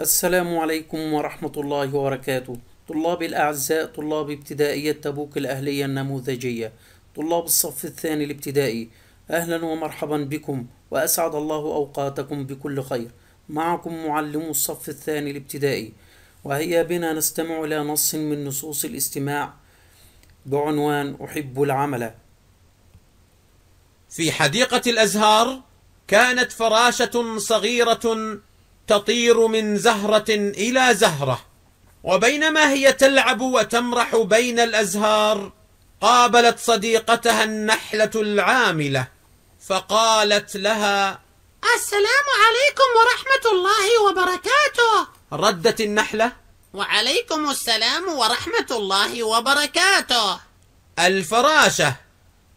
السلام عليكم ورحمة الله وبركاته طلابي الأعزاء طلاب ابتدائية تبوك الأهلية النموذجية طلاب الصف الثاني الابتدائي أهلا ومرحبا بكم وأسعد الله أوقاتكم بكل خير معكم معلم الصف الثاني الابتدائي وهيا بنا نستمع إلى نص من نصوص الاستماع بعنوان أحب العمل في حديقة الأزهار كانت فراشة صغيرة تطير من زهرة إلى زهرة وبينما هي تلعب وتمرح بين الأزهار قابلت صديقتها النحلة العاملة فقالت لها السلام عليكم ورحمة الله وبركاته ردت النحلة وعليكم السلام ورحمة الله وبركاته الفراشة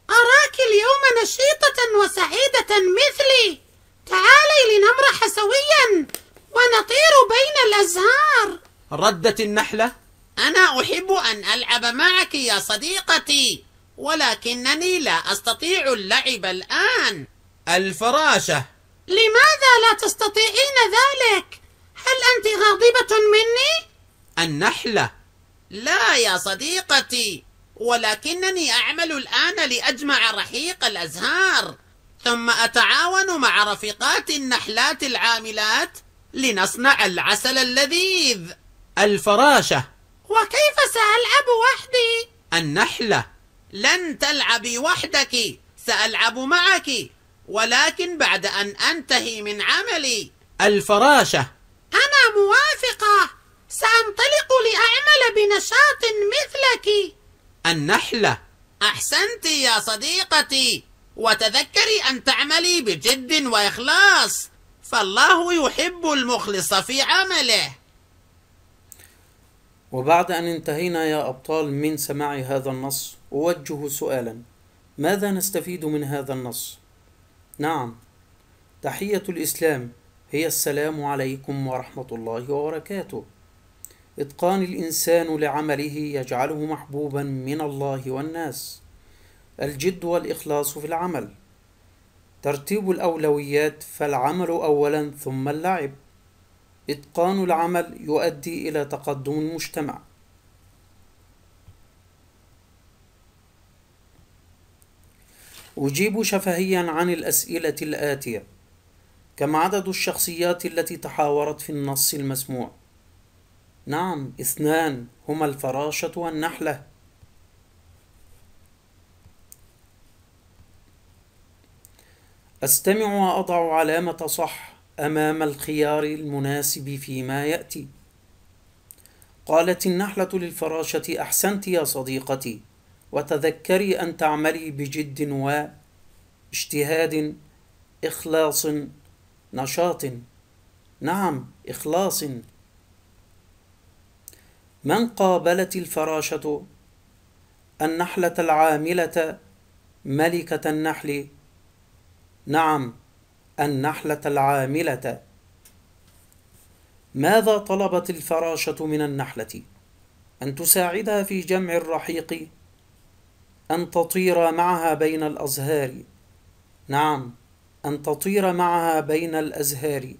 أراك اليوم نشيطة وسعيدة مثلي تعالي لنمرح سويا ونطير بين الأزهار ردت النحلة أنا أحب أن ألعب معك يا صديقتي ولكنني لا أستطيع اللعب الآن الفراشة لماذا لا تستطيعين ذلك؟ هل أنت غاضبة مني؟ النحلة لا يا صديقتي ولكنني أعمل الآن لأجمع رحيق الأزهار ثم أتعاون مع رفيقات النحلات العاملات لنصنع العسل اللذيذ الفراشة وكيف سألعب وحدي؟ النحلة لن تلعبي وحدك سألعب معك ولكن بعد أن أنتهي من عملي الفراشة أنا موافقة سأنطلق لأعمل بنشاط مثلك النحلة أحسنت يا صديقتي وتذكري أن تعملي بجد وإخلاص فالله يحب المخلص في عمله وبعد أن انتهينا يا أبطال من سماع هذا النص أوجه سؤالا ماذا نستفيد من هذا النص؟ نعم تحية الإسلام هي السلام عليكم ورحمة الله وبركاته إتقان الإنسان لعمله يجعله محبوبا من الله والناس الجد والإخلاص في العمل ترتيب الأولويات فالعمل أولا ثم اللعب إتقان العمل يؤدي إلى تقدم المجتمع أجيب شفهيا عن الأسئلة الآتية كم عدد الشخصيات التي تحاورت في النص المسموع؟ نعم اثنان هما الفراشة والنحلة أستمع وأضع علامة صح أمام الخيار المناسب فيما يأتي قالت النحلة للفراشة أحسنت يا صديقتي وتذكري أن تعملي بجد واجتهاد إخلاص نشاط نعم إخلاص من قابلت الفراشة النحلة العاملة ملكة النحل نعم النحلة العاملة ماذا طلبت الفراشة من النحلة؟ أن تساعدها في جمع الرحيق أن تطير معها بين الأزهار نعم أن تطير معها بين الأزهار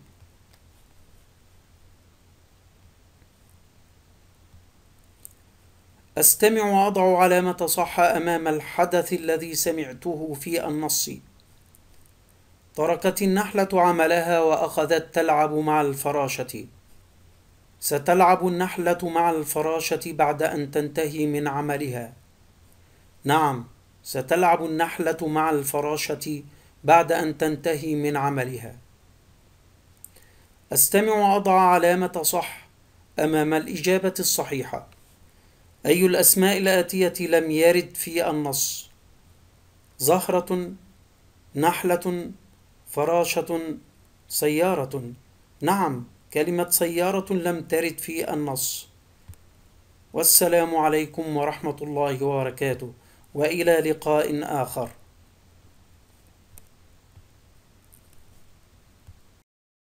أستمع وأضع علامة صح أمام الحدث الذي سمعته في النص تركت النحلة عملها وأخذت تلعب مع الفراشة ستلعب النحلة مع الفراشة بعد أن تنتهي من عملها نعم ستلعب النحلة مع الفراشة بعد أن تنتهي من عملها أستمع أضع علامة صح أمام الإجابة الصحيحة أي الأسماء الآتية لم يرد في النص زهرة نحلة فراشة سيارة نعم كلمة سيارة لم ترد في النص والسلام عليكم ورحمة الله وبركاته وإلى لقاء آخر